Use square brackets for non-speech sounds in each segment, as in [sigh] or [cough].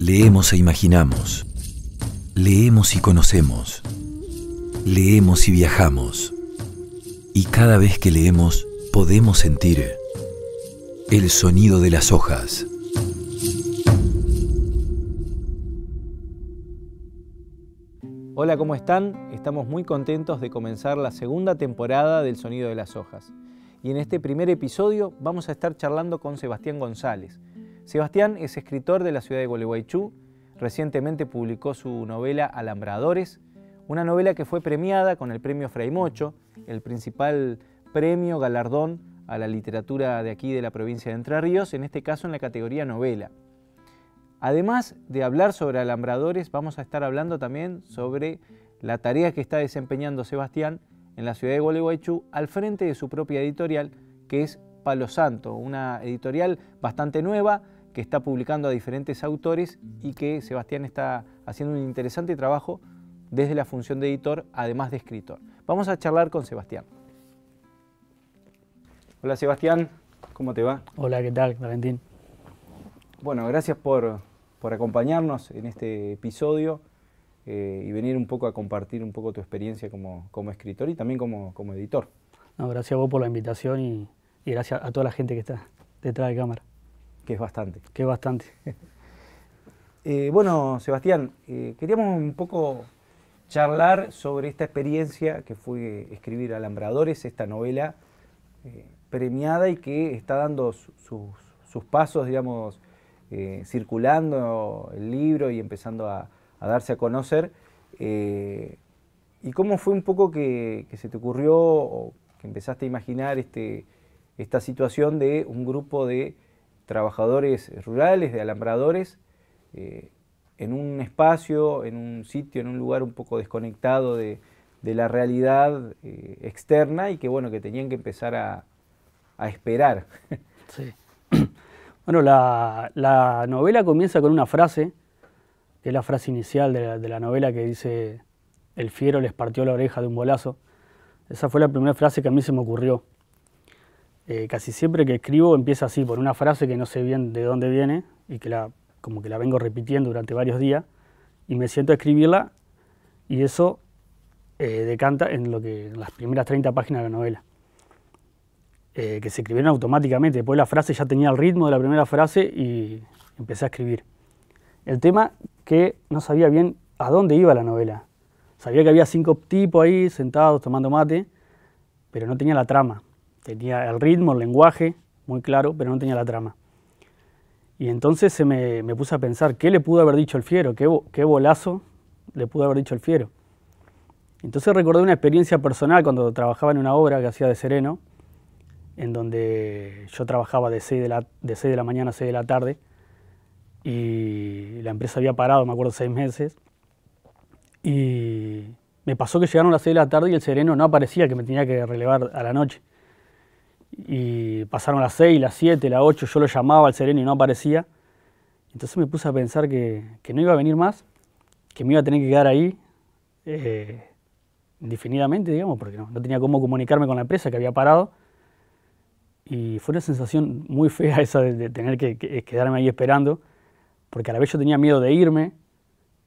Leemos e imaginamos. Leemos y conocemos. Leemos y viajamos. Y cada vez que leemos podemos sentir el sonido de las hojas. Hola, ¿cómo están? Estamos muy contentos de comenzar la segunda temporada del Sonido de las Hojas. Y en este primer episodio vamos a estar charlando con Sebastián González, Sebastián es escritor de la ciudad de Gualeguaychú. Recientemente publicó su novela Alambradores, una novela que fue premiada con el premio Mocho, el principal premio galardón a la literatura de aquí de la provincia de Entre Ríos, en este caso en la categoría novela. Además de hablar sobre alambradores, vamos a estar hablando también sobre la tarea que está desempeñando Sebastián en la ciudad de Gualeguaychú al frente de su propia editorial, que es Palo Santo, una editorial bastante nueva, que está publicando a diferentes autores y que Sebastián está haciendo un interesante trabajo desde la función de editor, además de escritor. Vamos a charlar con Sebastián. Hola Sebastián, ¿cómo te va? Hola, ¿qué tal, Valentín? Bueno, gracias por, acompañarnos en este episodio eh, y venir un poco a compartir un poco tu experiencia como, escritor y también como, editor. gracias a vos por la invitación y gracias a toda la gente que está detrás de cámara que es bastante. Que es bastante. [laughs] Eh, bueno, Sebastián, eh, queríamos un poco charlar sobre esta experiencia que fue escribir Alambradores, esta novela eh, premiada y que está dando sus pasos, digamos, circulando el libro y empezando a, darse a conocer. ¿Y cómo fue un poco que, se te ocurrió o que empezaste a imaginar este, esta situación de un grupo de trabajadores rurales, de alambradores, eh, en un espacio, en un sitio, en un lugar un poco desconectado de, la realidad eh, externa y que bueno, que tenían que empezar a, esperar. [laughs] [clears throat] Bueno, la, novela comienza con una frase, que es la frase inicial de la, novela que dice, el fiero les partió la oreja de un bolazo. Esa fue la primera frase que a mí se me ocurrió. Eh, casi siempre que escribo empieza así, por una frase que no sé bien de dónde viene y que la, como que la vengo repitiendo durante varios días, y me siento a escribirla y eso eh, decanta en, lo que, las primeras 30 páginas de la novela, eh, que se escribieron automáticamente, después la frase ya tenía el ritmo de la primera frase y empecé a escribir. El tema que no sabía bien a dónde iba la novela. Sabía que había cinco tipos ahí sentados tomando mate, pero no tenía la trama Tenía el ritmo, el lenguaje muy claro, pero no tenía la trama. Y entonces se me, me puse a pensar, ¿qué le pudo haber dicho el fiero? ¿Qué, ¿Qué, bolazo le pudo haber dicho el fiero? Entonces recordé una experiencia personal cuando trabajaba en una obra que hacía de sereno, en donde yo trabajaba de 6 de la, de 6 de la mañana a 6 de la tarde, y la empresa había parado, me acuerdo, seis meses, y me pasó que llegaron las 6 de la tarde y el sereno no aparecía, que me tenía que relevar a la noche. Y pasaron las 6, las 7, las 8, yo lo llamaba al sereno y no aparecía. Entonces me puse a pensar que, no iba a venir más, que me iba a tener que quedar ahí eh, indefinidamente, digamos, porque no, tenía cómo comunicarme con la empresa que había parado. Y fue una sensación muy fea [laughs] esa de, tener que, que, eh, quedarme ahí esperando, porque a la vez yo tenía miedo de irme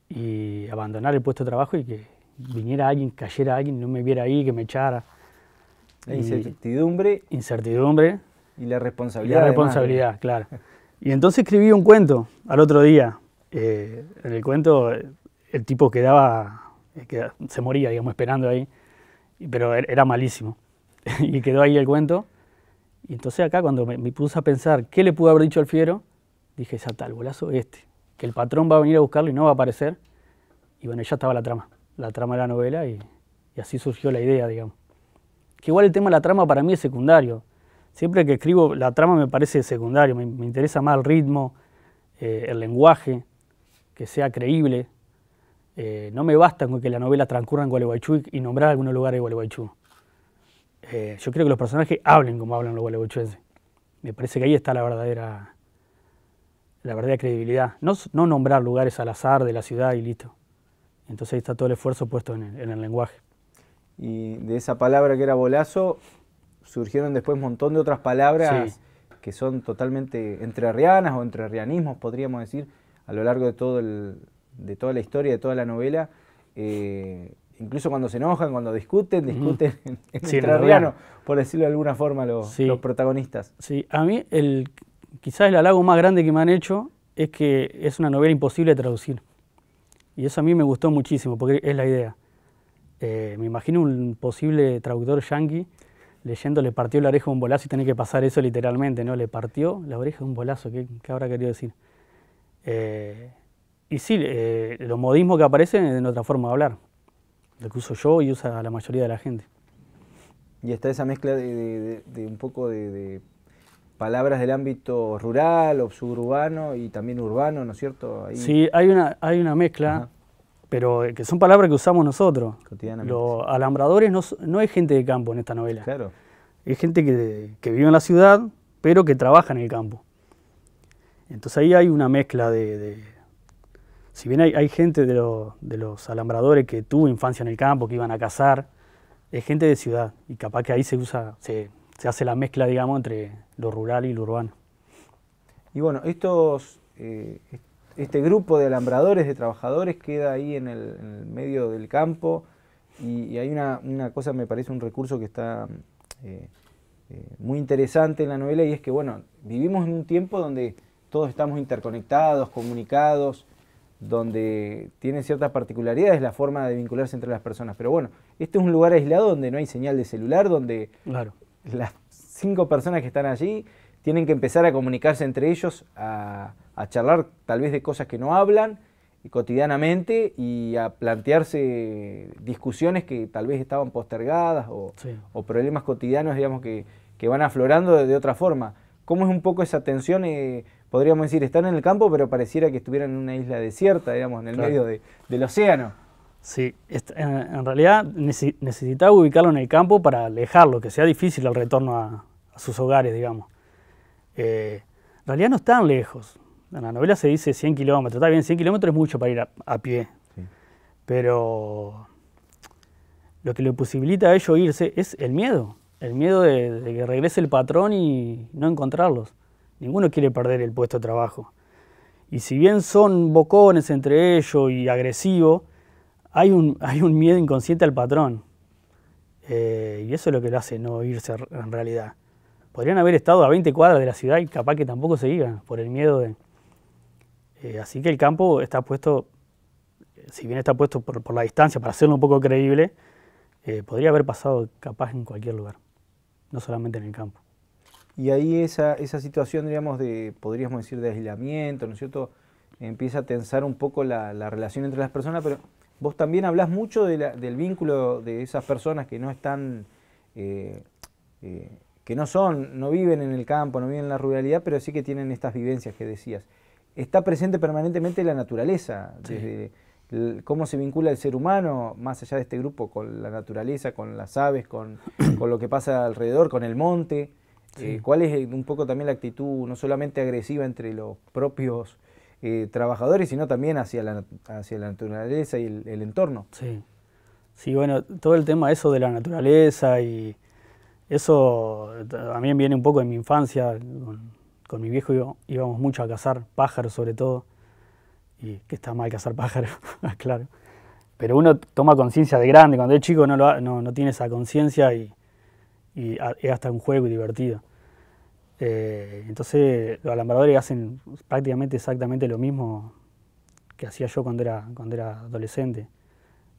y abandonar el puesto de trabajo y que viniera alguien, cayera alguien, no me viera ahí, que me echara. La incertidumbre. Incertidumbre. Y la responsabilidad. la responsabilidad, claro. Y entonces escribí un cuento al otro día. Eh, en el cuento eh, el tipo quedaba, eh, se moría, digamos, esperando ahí, pero era malísimo. [laughs] y quedó ahí el cuento. Y entonces acá cuando me, puse a pensar qué le pudo haber dicho al fiero, dije, ya tal, golazo este, que el patrón va a venir a buscarlo y no va a aparecer. Y bueno, ya estaba la trama, la trama de la novela y así surgió la idea, digamos que igual el tema de la trama para mí es secundario. Siempre que escribo, la trama me parece secundario, me, interesa más el ritmo, eh, el lenguaje, que sea creíble. Eh, no me basta con que la novela transcurra en Gualeguaychú y nombrar algunos lugares de Gualeguaychú. Eh, yo creo que los personajes hablen como hablan los gualeguaychenses. Me parece que ahí está la verdadera, la verdadera credibilidad. No, nombrar lugares al azar de la ciudad y listo. Entonces ahí está todo el esfuerzo puesto en el lenguaje. Y de esa palabra que era bolazo, surgieron después un montón de otras palabras que son totalmente entrerrianas o entrerrianismos, podríamos decir, a lo largo de, todo de toda la historia, de toda la novela. Eh, incluso cuando se enojan, cuando discuten, discuten en, por decirlo de alguna forma, los, los protagonistas. Sí, a mí el, quizás el halago más grande que me han hecho es que es una novela imposible de traducir. Y eso a mí me gustó muchísimo, porque es la idea. Eh, me imagino un posible traductor yankee leyendo le partió la oreja de un bolazo y tenía que pasar eso literalmente, ¿no? Le partió la oreja de un bolazo, ¿qué, qué habrá querido decir? Eh, y sí, eh, los modismos que aparecen es otra forma de hablar, lo que uso yo y usa la mayoría de la gente. Y está esa mezcla de, un poco de, palabras del ámbito rural o suburbano y también urbano, ¿no es cierto? Sí, hay una, hay una mezcla pero eh, que son palabras que usamos nosotros. Los alambradores no, hay es gente de campo en esta novela. Claro. Es gente que, vive en la ciudad, pero que trabaja en el campo. Entonces ahí hay una mezcla de... si bien hay, gente de, los alambradores que tuvo infancia en el campo, que iban a cazar, es gente de ciudad. Y capaz que ahí se usa, se, hace la mezcla, digamos, entre lo rural y lo urbano. Y bueno, estos eh, este grupo de alambradores, de trabajadores, queda ahí en el, medio del campo y, hay una, cosa, me parece un recurso que está mm, eh, eh, muy interesante en la novela y es que, bueno, vivimos en un tiempo donde todos estamos interconectados, comunicados, donde tiene ciertas particularidades la forma de vincularse entre las personas. Pero bueno, este es un lugar aislado donde no hay señal de celular, donde claro. las cinco personas que están allí tienen que empezar a comunicarse entre ellos, a, charlar tal vez de cosas que no hablan cotidianamente y a plantearse discusiones que tal vez estaban postergadas o, problemas cotidianos, digamos, que, van aflorando de, otra forma. ¿Cómo es un poco esa tensión? Eh, podríamos decir, están en el campo, pero pareciera que estuvieran en una isla desierta, digamos, en el medio del océano. Sí, en realidad necesitaba ubicarlo en el campo para alejarlo, que sea difícil el retorno a sus hogares, digamos en realidad no están lejos. En la novela se dice 100 kilómetros. Está bien, 100 kilómetros es mucho para ir a, pie. Pero lo que le posibilita a ellos irse es el miedo. El miedo de, que regrese el patrón y no encontrarlos. Ninguno quiere perder el puesto de trabajo. Y si bien son bocones entre ellos y agresivos, [laughs] hay un, miedo inconsciente al patrón. Eh, y eso es lo que lo hace no irse en realidad podrían haber estado a 20 cuadras de la ciudad y capaz que tampoco se iban por el miedo de... Eh, así que el campo está puesto, si bien está puesto por, la distancia para hacerlo un poco creíble, eh, podría haber pasado capaz en cualquier lugar, no solamente en el campo. Y ahí esa, esa situación, digamos, de, podríamos decir, de aislamiento, ¿no es cierto?, empieza a tensar un poco la, relación entre las personas, pero vos también hablás mucho del vínculo de esas personas que no están... Eh, que no son, no viven en el campo, no viven en la ruralidad, pero sí que tienen estas vivencias que decías. Está presente permanentemente la naturaleza, desde cómo se vincula el ser humano, más allá de este grupo, con la naturaleza, con las aves, con, [clears throat] lo que pasa alrededor, con el monte. Eh, ¿Cuál es un poco también la actitud, no solamente agresiva entre los propios eh, trabajadores, sino también hacia la, hacia la naturaleza y el, entorno? Sí. Sí, bueno, todo el tema eso de la naturaleza y eso eh, también viene un poco de mi infancia, con, mi viejo íbamos mucho a cazar pájaros sobre todo, y que está mal cazar [laughs] pájaros, claro. Pero uno toma conciencia de grande, cuando es chico no, lo no, tiene esa conciencia y, es hasta un juego divertido. Eh, entonces los alambradores hacen prácticamente exactamente lo mismo que hacía yo cuando era, cuando era adolescente.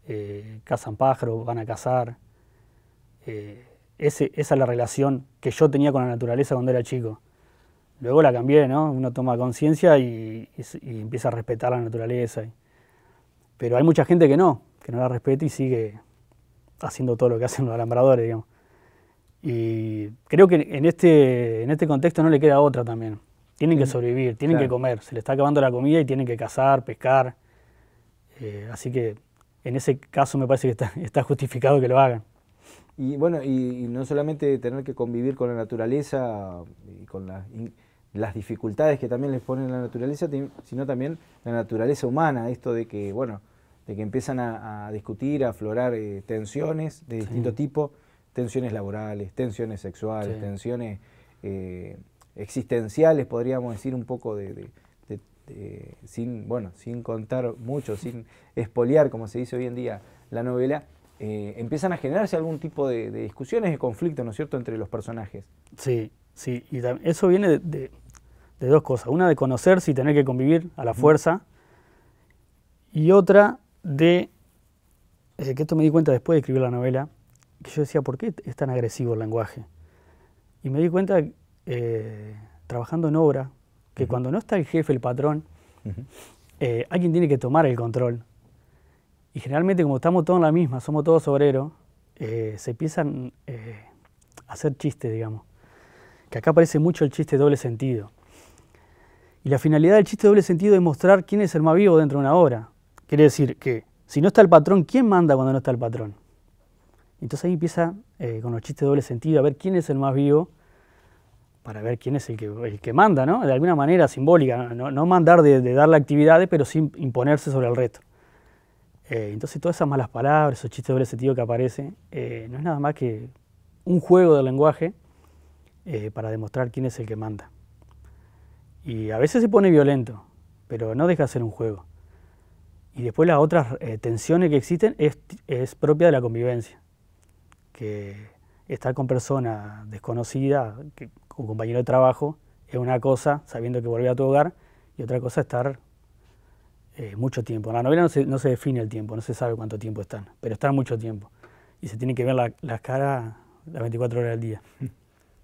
Eh, cazan pájaros, van a cazar esa es la relación que yo tenía con la naturaleza cuando era chico. Luego la cambié, ¿no? Uno toma conciencia y, empieza a respetar la naturaleza. Pero hay mucha gente que no, que no la respeta y sigue haciendo todo lo que hacen los alambradores, digamos. Y creo que en este, en este contexto no le queda otra también. Tienen que sobrevivir, tienen que comer, se le está acabando la comida y tienen que cazar, pescar. Eh, así que en ese caso me parece que está justificado que lo hagan. Y bueno, y, no solamente tener que convivir con la naturaleza y con las dificultades que también les pone la naturaleza, sino también la naturaleza humana, esto de que, bueno, de que empiezan a, discutir, a aflorar eh, tensiones de distinto tipo, tensiones laborales, tensiones sexuales, tensiones eh, existenciales, podríamos decir un poco de, sin, bueno, sin contar mucho, sin espolear, como se dice hoy en día, la novela, eh, empiezan a generarse algún tipo de, discusiones, de conflicto, ¿no es cierto?, entre los personajes. Sí, sí, y eso viene de, dos cosas. Una de conocerse y tener que convivir a la fuerza, y otra de, que esto me di cuenta después de escribir la novela, que yo decía, ¿por qué es tan agresivo el lenguaje? Y me di cuenta, eh, trabajando en obra, que cuando no está el jefe, el patrón, eh, alguien tiene que tomar el control y generalmente como estamos todos en la misma, somos todos obreros, eh, se empiezan eh, a hacer chistes, digamos. Que acá aparece mucho el chiste doble sentido. Y la finalidad del chiste doble sentido es mostrar quién es el más vivo dentro de una obra. Quiere decir que si no está el patrón, ¿quién manda cuando no está el patrón? Entonces ahí empieza eh, con los chistes doble sentido, a ver quién es el más vivo, para ver quién es el que, el que manda, ¿no? De alguna manera simbólica, no, mandar de, dar la actividad pero sin imponerse sobre el reto. Eh, entonces todas esas malas palabras, esos chistes de que aparecen, eh, no es nada más que un juego de lenguaje eh, para demostrar quién es el que manda. Y a veces se pone violento, pero no deja de ser un juego. Y después las otras tensiones que existen es, propia de la convivencia, que estar con persona desconocida, con compañero de trabajo, es una cosa, sabiendo que volver a tu hogar, y otra cosa estar eh, mucho tiempo. En la novela no se, define el tiempo, no se sabe cuánto tiempo están, pero están mucho tiempo. Y se tienen que ver las caras las 24 horas al día. Mm.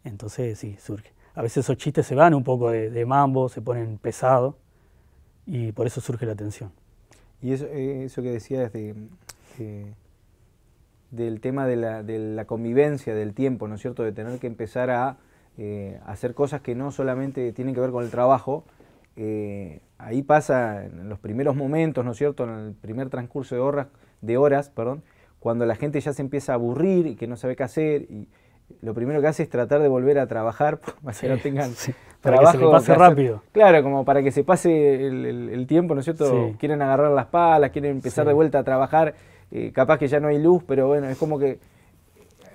Entonces, sí, surge. A veces esos chistes se van un poco de, mambo, se ponen pesados, y por eso surge la tensión. Y eso, eh, eso que decías de, eh, del tema de la, convivencia, del tiempo, ¿no es cierto? De tener que empezar a hacer cosas que no solamente tienen que ver con el trabajo, ahí pasa en los primeros momentos, ¿no es cierto?, en el primer transcurso de horas, de horas perdón, cuando la gente ya se empieza a aburrir y que no sabe qué hacer y lo primero que hace es tratar de volver a trabajar [laughs] para que no tengan Para que se pase rápido. Claro, como para que se pase el, tiempo, ¿no es cierto? Quieren agarrar las palas, quieren empezar de vuelta a trabajar, eh, capaz que ya no hay luz, pero bueno, es como que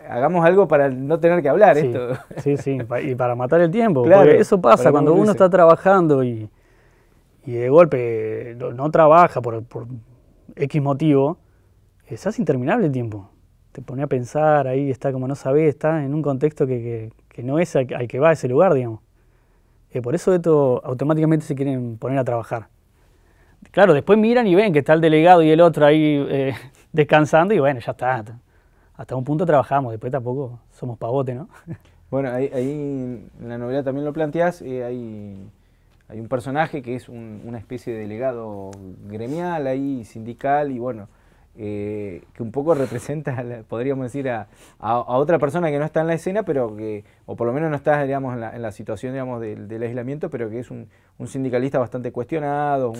hagamos algo para no tener que hablar esto. Sí, sí, [laughs] y para matar el tiempo, claro, eso pasa cuando uno está trabajando y y de golpe no, trabaja por, por, X motivo, se hace interminable el tiempo. Te pone a pensar, ahí está como no sabés, está en un contexto que, no es al, que va a ese lugar, digamos. Eh, por eso esto automáticamente se quieren poner a trabajar. Claro, después miran y ven que está el delegado y el otro ahí eh, [laughs] descansando y bueno, ya está. Hasta un punto trabajamos, después tampoco somos pavote, ¿no? [laughs] Bueno, ahí, en la novela también lo planteas, eh, y ahí hay un personaje que es una especie de delegado gremial ahí, sindical, y bueno, eh, que un poco [laughs] representa, podríamos decir, a, otra persona que no está en la escena, pero que, o por lo menos no está, digamos, en la, situación, digamos, del, aislamiento, pero que es un, sindicalista bastante cuestionado,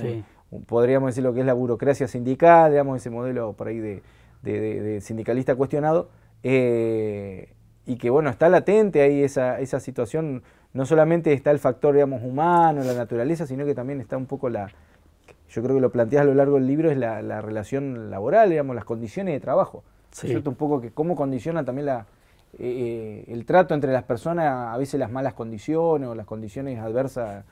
podríamos decir lo que es la burocracia sindical, digamos, ese modelo por ahí de, sindicalista cuestionado, eh, y que, bueno, está latente ahí esa, esa situación no solamente está el factor, digamos, humano, la naturaleza, sino que también está un poco la, yo creo que lo planteas a lo largo del libro, es la, relación laboral, digamos, las condiciones de trabajo. ¿Cierto? Un poco que cómo condiciona también la, eh, eh, el trato entre las personas, a veces las malas condiciones o las condiciones adversas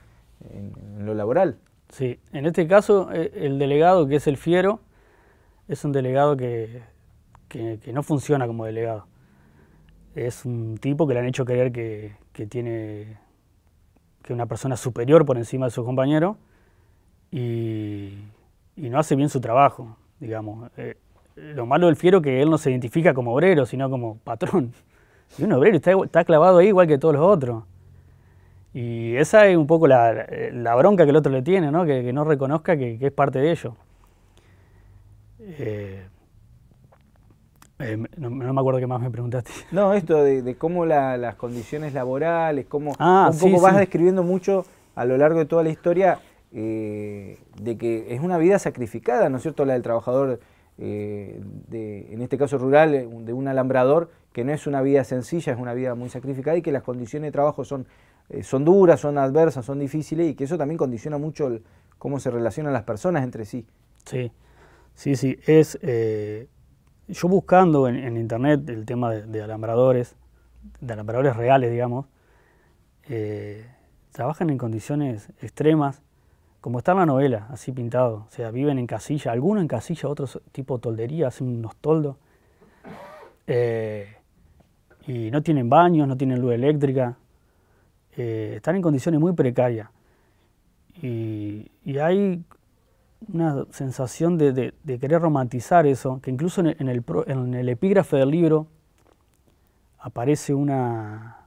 en, lo laboral. Sí, en este caso eh, el delegado que es el fiero es un delegado que no funciona como delegado es un tipo que le han hecho creer que, tiene que una persona superior por encima de su compañero y, no hace bien su trabajo, digamos. Eh, lo malo del fiero es que él no se identifica como obrero, sino como patrón. [laughs] Y un obrero está, clavado ahí igual que todos los otros. Y esa es un poco la, bronca que el otro le tiene, ¿no? Que, no reconozca que, es parte de ello. Eh, eh, no, me acuerdo qué más me preguntaste. [laughs] No, esto de, cómo las condiciones laborales, cómo ah, vas describiendo mucho a lo largo de toda la historia eh, de que es una vida sacrificada, ¿no es cierto? La del trabajador, eh, de, en este caso rural, de un alambrador, que no es una vida sencilla, es una vida muy sacrificada y que las condiciones de trabajo son, son duras, son adversas, son difíciles y que eso también condiciona mucho cómo se relacionan las personas entre sí. Sí, sí, sí, es yo buscando en, internet el tema de, alambradores, de alambradores reales, digamos, eh, trabajan en condiciones extremas, como está en la novela, así pintado. O sea, viven en casilla, algunos en casilla, otros tipo toldería, hacen unos toldos. Eh, y no tienen baños, no tienen luz eléctrica. Eh, están en condiciones muy precarias. Y, y hay una sensación de, querer romantizar eso, que incluso en el, epígrafe del libro aparece una,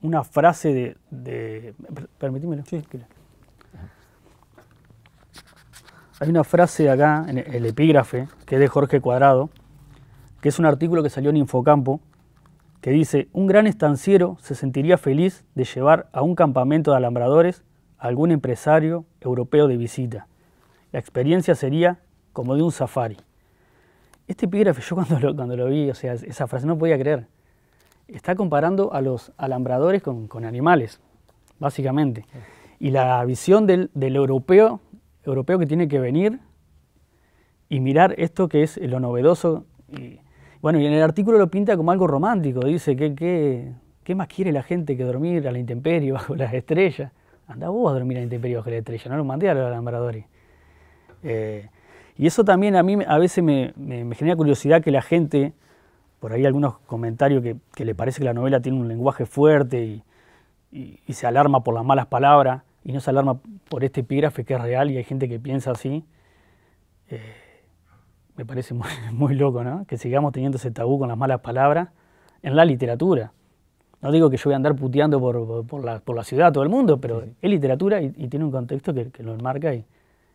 una frase de... de Sí. Hay una frase acá, en el epígrafe, que es de Jorge Cuadrado, que es un artículo que salió en Infocampo, que dice, un gran estanciero se sentiría feliz de llevar a un campamento de alambradores a algún empresario europeo de visita la experiencia sería como de un safari. Este epígrafe, [laughs] yo cuando lo, cuando lo vi, o sea, esa frase no podía creer. Está comparando a los alambradores con, animales, básicamente. Y la visión del, europeo, europeo que tiene que venir y mirar esto que es lo novedoso. Y, bueno, y en el artículo lo pinta como algo romántico. Dice que, ¿Qué más quiere la gente que dormir a la intemperie bajo las estrellas? Anda vos a dormir a la intemperie bajo las estrellas, no lo mandé a los alambradores. Eh, y eso también a mí a veces me, genera curiosidad que la gente, por ahí algunos comentarios que, le parece que la novela tiene un lenguaje fuerte y, se alarma por las malas palabras y no se alarma por este epígrafe que es real y hay gente que piensa así. Eh, me parece muy, [laughs] muy loco, Que sigamos teniendo ese tabú con las malas palabras en la literatura. No digo que yo voy a andar puteando por, por, la, por la, ciudad, todo el mundo, pero es literatura y, tiene un contexto que, que lo enmarca y,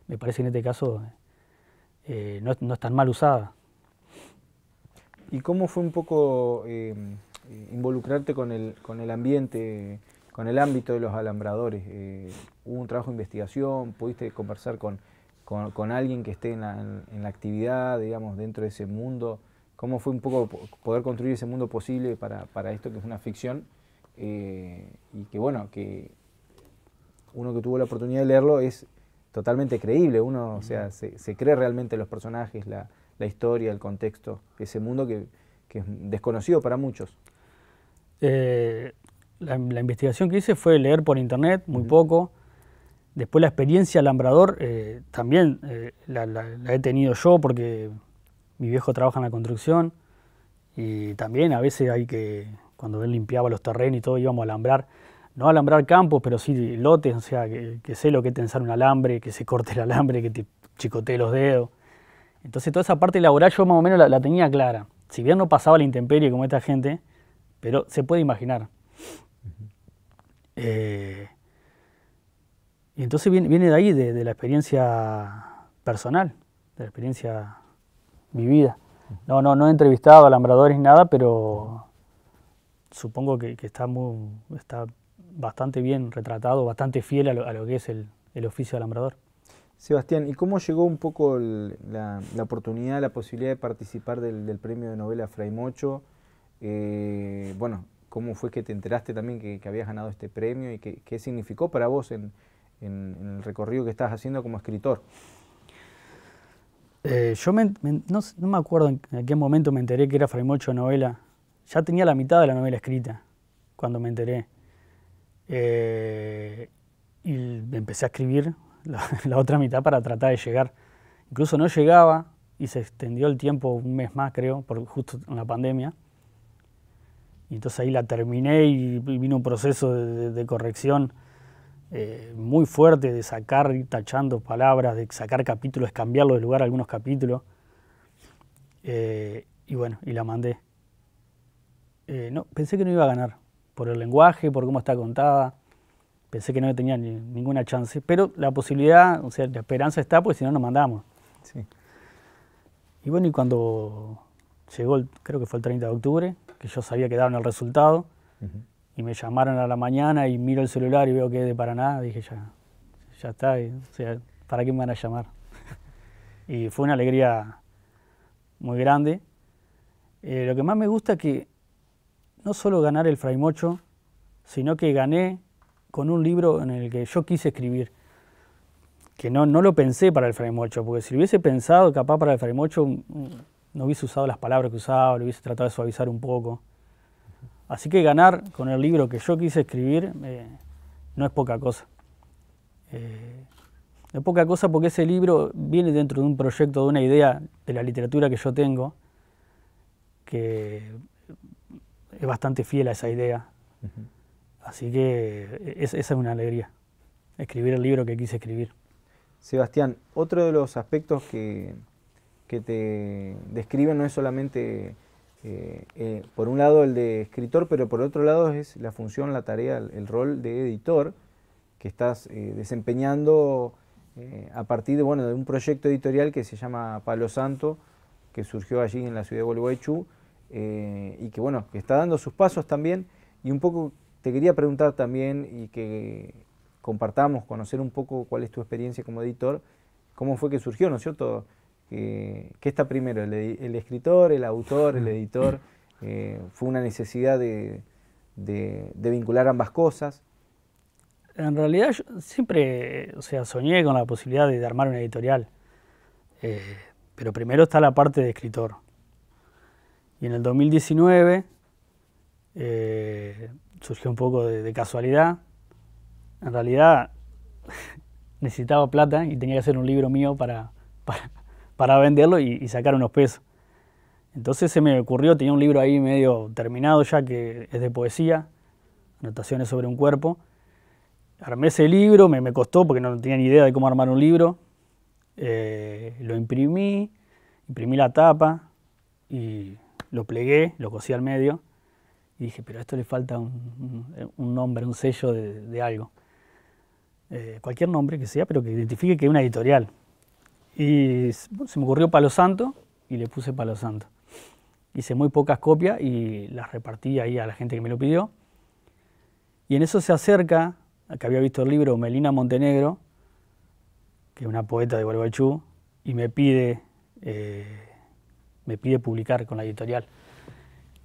me parece que en este caso eh, no, no, es tan mal usada. ¿Y cómo fue un poco eh, involucrarte con el, ambiente, con el ámbito de los alambradores? Eh, ¿Hubo un trabajo de investigación? ¿Pudiste conversar con, alguien que esté en la, actividad, digamos, dentro de ese mundo? ¿Cómo fue un poco poder construir ese mundo posible para, para esto que es una ficción? y que bueno, que uno que tuvo la oportunidad de leerlo es totalmente creíble. Uno, sea, se, cree realmente los personajes, la, historia, el contexto, ese mundo que, es desconocido para muchos. Eh, la, investigación que hice fue leer por internet, muy poco. Después la experiencia Alambrador eh, también eh, la, he tenido yo porque mi viejo trabaja en la construcción y también a veces hay que, cuando él limpiaba los terrenos y todo, íbamos a alambrar no alambrar campos, pero sí lotes, o sea, que, sé lo que es tensar un alambre, que se corte el alambre, que te chicotee los dedos. Entonces toda esa parte laboral yo más o menos la, tenía clara. Si bien no pasaba la intemperie como esta gente, pero se puede imaginar. Eh, y entonces viene, de ahí, de, la experiencia personal, de la experiencia vivida. No, no, no he entrevistado alambradores ni nada, pero supongo que, que está muy, está bastante bien retratado, bastante fiel a lo, que es el, oficio de alambrador. Sebastián, ¿y cómo llegó un poco la, oportunidad, la posibilidad de participar del, premio de novela Fray Mocho? Eh, bueno, ¿cómo fue que te enteraste también que, habías ganado este premio y qué significó para vos en, el recorrido que estás haciendo como escritor? Eh, yo no, me acuerdo en, qué momento me enteré que era Fray Mocho novela. Ya tenía la mitad de la novela escrita cuando me enteré. Eh, y empecé a escribir [laughs] la, otra mitad para tratar de llegar. Incluso no llegaba y se extendió el tiempo un mes más, creo, por, justo en la pandemia. Y entonces ahí la terminé y, vino un proceso de, corrección eh, muy fuerte de sacar y tachando palabras, de sacar capítulos, cambiarlo de lugar algunos capítulos. Eh, y bueno, y la mandé. no, pensé que no iba a ganar por el lenguaje, por cómo está contada. Pensé que no tenía ninguna chance, pero la posibilidad, o sea, la esperanza está, pues si no nos mandamos. Y bueno, y cuando llegó, creo que fue el 30 de octubre, que yo sabía que daban el resultado, y me llamaron a la mañana y miro el celular y veo que es de nada dije ya, ya está, o sea, ¿para qué me van a llamar? [laughs] y fue una alegría muy grande. Eh, lo que más me gusta es que no solo ganar el Mocho, sino que gané con un libro en el que yo quise escribir. Que no, lo pensé para el Mocho, porque si lo hubiese pensado capaz para el Mocho mm, no hubiese usado las palabras que usaba, lo hubiese tratado de suavizar un poco. Así que ganar con el libro que yo quise escribir eh, no es poca cosa. Eh, es poca cosa porque ese libro viene dentro de un proyecto, de una idea de la literatura que yo tengo, es bastante fiel a esa idea. Así que e-, esa es una alegría, escribir el libro que quise escribir. Sebastián, otro de los aspectos que, te describen no es solamente, eh, eh, por un lado, el de escritor, pero por otro lado es la función, la tarea, el, rol de editor que estás eh, desempeñando a partir de, bueno, de un proyecto editorial que se llama Palo Santo, que surgió allí en la ciudad de Gualeguaychú eh, y que bueno, está dando sus pasos también. Y un poco te quería preguntar también y que compartamos, conocer un poco cuál es tu experiencia como editor, cómo fue que surgió, ¿no es cierto? ¿Qué está primero, el, escritor, el autor, el mm. editor? [laughs] Eh, ¿Fue una necesidad de, vincular ambas cosas? En realidad yo siempre, sea, soñé con la posibilidad de, armar una editorial, eh, pero primero está la parte de escritor. Y en el 2019 eh, surgió un poco de, casualidad. En realidad [laughs] necesitaba plata y tenía que hacer un libro mío para, [laughs] para, venderlo y, sacar unos pesos. Entonces se me ocurrió, tenía un libro ahí medio terminado ya que es de poesía, anotaciones sobre un cuerpo. Armé ese libro, me, costó porque no tenía ni idea de cómo armar un libro. Eh, lo imprimí, imprimí la tapa y lo plegué, lo cosí al medio y dije, pero a esto le falta un, nombre, un sello de, algo. Eh, cualquier nombre que sea, pero que identifique que es una editorial. Y se me ocurrió Palo Santo y le puse Palo Santo. Hice muy pocas copias y las repartí ahí a la gente que me lo pidió. Y en eso se acerca, que había visto el libro, Melina Montenegro, que es una poeta de Gualeguaychú, y me pide eh, me pide publicar con la editorial.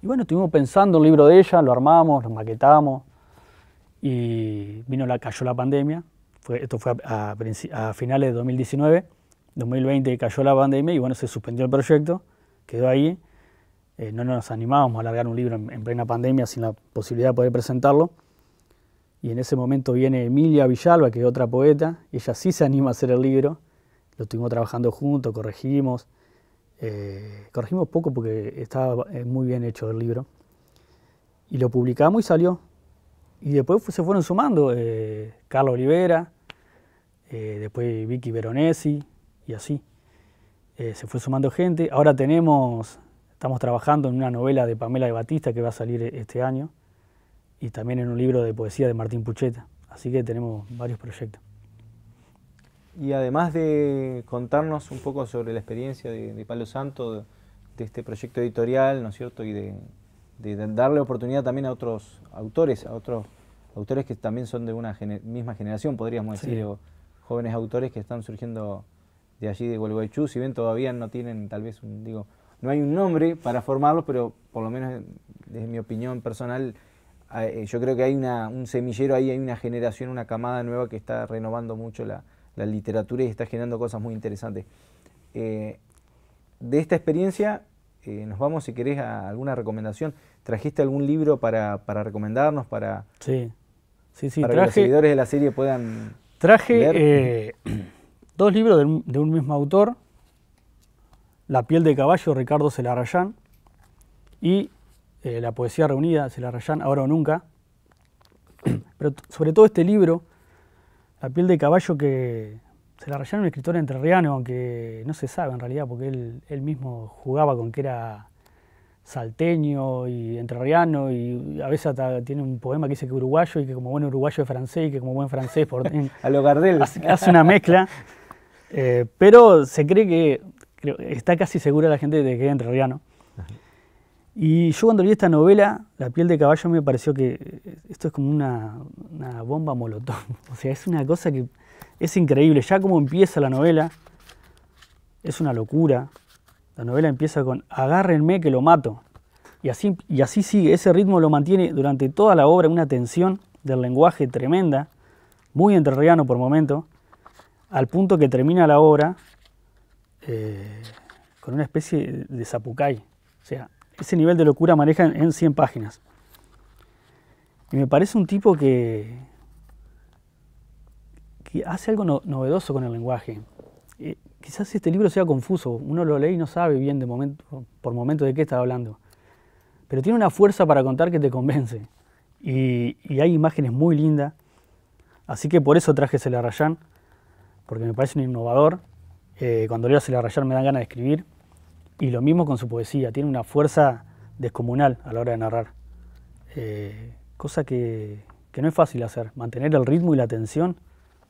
Y bueno, estuvimos pensando un libro de ella, lo armamos, lo maquetamos y vino la, cayó la pandemia. esto fue a, finales de 2019. 2020 cayó la pandemia y bueno, se suspendió el proyecto, quedó ahí. Eh, no nos animamos a alargar un libro en, plena pandemia sin la posibilidad de poder presentarlo. Y en ese momento viene Emilia Villalba, que es otra poeta, ella sí se anima a hacer el libro. Lo estuvimos trabajando juntos, corregimos. Eh, corregimos poco porque estaba eh, muy bien hecho el libro. Y lo publicamos y salió. Y después se fueron sumando eh, Carlos Olivera, después Vicky Veronesi y así. se fue sumando gente. Ahora tenemos, estamos trabajando en una novela de Pamela de Batista que va a salir este año y también en un libro de poesía de Martín Pucheta. Así que tenemos varios proyectos. Y además de contarnos un poco sobre la experiencia de, Pablo Palo Santo, de, este proyecto editorial, ¿no es cierto? Y de, darle oportunidad también a otros autores, a otros autores que también son de una misma generación, podríamos decir, jóvenes autores que están surgiendo de allí, de Gualeguaychú, si bien todavía no tienen tal vez un, digo, no hay un nombre para formarlos, pero por lo menos desde mi opinión personal, eh, yo creo que hay un semillero ahí, hay una generación, una camada nueva que está renovando mucho la la literatura y está generando cosas muy interesantes. Eh, de esta experiencia, eh, nos vamos si querés a alguna recomendación. ¿Trajiste algún libro para, recomendarnos? Para, sí, que los seguidores de la serie puedan. Traje eh, [clears throat] dos libros de, un mismo autor: La piel de caballo, Ricardo Celarrayán, y La poesía reunida, Celarrayán, ahora o nunca. [clears throat] Pero sobre todo este libro la piel de caballo que se la rayaron un escritor entrerriano, aunque no se sabe en realidad, porque él, mismo jugaba con que era salteño y entrerriano y a veces hasta tiene un poema que dice que uruguayo y que como buen uruguayo es francés y que como buen francés por [laughs] a lo Gardel. Hace, una mezcla, eh, pero se cree que, está casi segura la gente de que es entrerriano. Y yo cuando leí esta novela, La piel de caballo, me pareció que eh, esto es como una, bomba molotov. [laughs] O sea, es una cosa que es increíble. Ya como empieza la novela, es una locura. La novela empieza con agárrenme que lo mato. Y así, y así sigue, ese ritmo lo mantiene durante toda la obra, una tensión del lenguaje tremenda, muy entrerriano por momento, al punto que termina la obra eh, con una especie de zapucay. O sea, ese nivel de locura maneja en, 100 páginas. Y me parece un tipo que, que hace algo novedoso con el lenguaje. Eh, quizás este libro sea confuso, uno lo lee y no sabe bien de momento, por momento de qué está hablando. Pero tiene una fuerza para contar que te convence. Y, hay imágenes muy lindas. Así que por eso traje Celarrayán, porque me parece un innovador. Eh, cuando leo Celarrayán me dan ganas de escribir. Y lo mismo con su poesía, tiene una fuerza descomunal a la hora de narrar. Eh, cosa que, no es fácil hacer. Mantener el ritmo y la tensión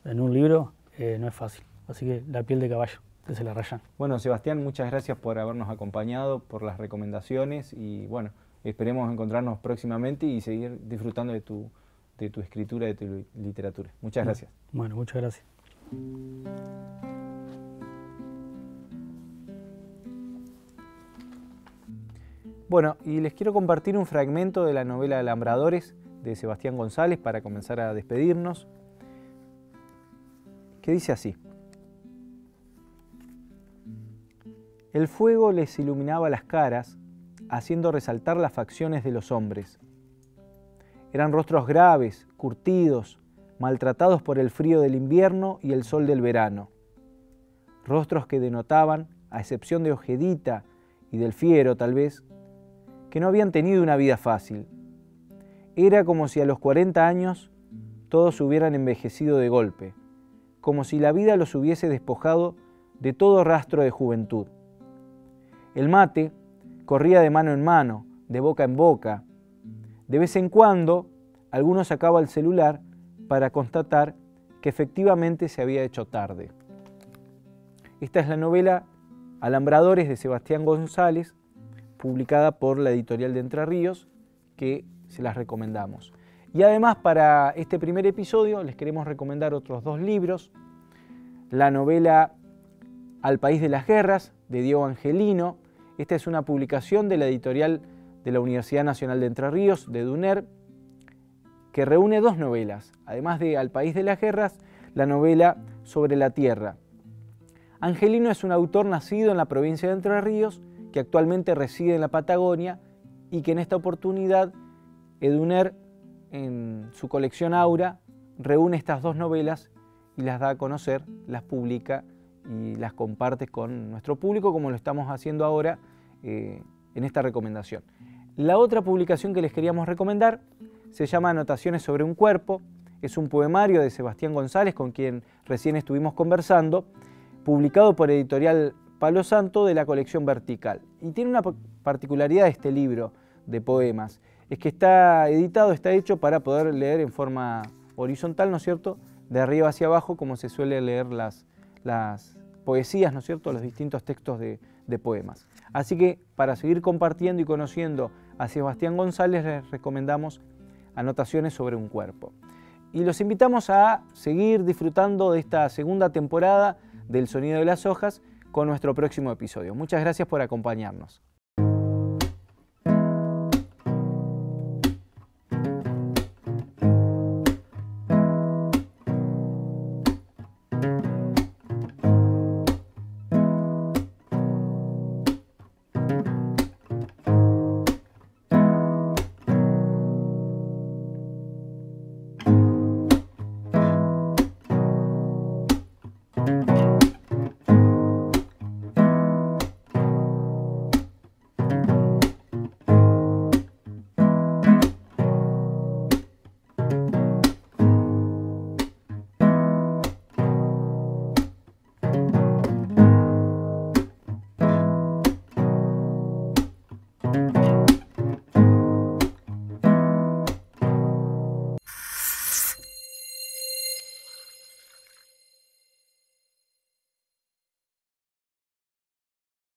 en un libro eh, no es fácil. Así que la piel de caballo, que se la rayan. Bueno, Sebastián, muchas gracias por habernos acompañado, por las recomendaciones y bueno, esperemos encontrarnos próximamente y seguir disfrutando de tu, de tu escritura, de tu literatura. Muchas gracias. Bueno, muchas gracias. Bueno, y les quiero compartir un fragmento de la novela Alambradores de Sebastián González para comenzar a despedirnos, que dice así. El fuego les iluminaba las caras, haciendo resaltar las facciones de los hombres. Eran rostros graves, curtidos, maltratados por el frío del invierno y el sol del verano. Rostros que denotaban, a excepción de Ojedita y del Fiero tal vez, que no habían tenido una vida fácil. Era como si a los 40 años todos hubieran envejecido de golpe, como si la vida los hubiese despojado de todo rastro de juventud. El mate corría de mano en mano, de boca en boca. De vez en cuando, alguno sacaba el celular para constatar que efectivamente se había hecho tarde. Esta es la novela Alambradores de Sebastián González, publicada por la editorial de Entre Ríos, que se las recomendamos. Y además para este primer episodio les queremos recomendar otros dos libros. La novela Al País de las Guerras, de Diego Angelino. Esta es una publicación de la editorial de la Universidad Nacional de Entre Ríos, de Duner, que reúne dos novelas. Además de Al País de las Guerras, la novela Sobre la Tierra. Angelino es un autor nacido en la provincia de Entre Ríos, que actualmente reside en la Patagonia y que en esta oportunidad Eduner, en su colección Aura, reúne estas dos novelas y las da a conocer, las publica y las comparte con nuestro público, como lo estamos haciendo ahora eh, en esta recomendación. La otra publicación que les queríamos recomendar se llama Anotaciones sobre un cuerpo. Es un poemario de Sebastián González, con quien recién estuvimos conversando, publicado por Editorial Palo Santo de la colección vertical. Y tiene una particularidad este libro de poemas, es que está editado, está hecho para poder leer en forma horizontal, ¿no es cierto?, de arriba hacia abajo, como se suele leer las, poesías, ¿no es cierto?, los distintos textos de, de poemas. Así que para seguir compartiendo y conociendo a Sebastián González les recomendamos Anotaciones sobre un cuerpo. Y los invitamos a seguir disfrutando de esta segunda temporada del Sonido de las Hojas, con nuestro próximo episodio. Muchas gracias por acompañarnos.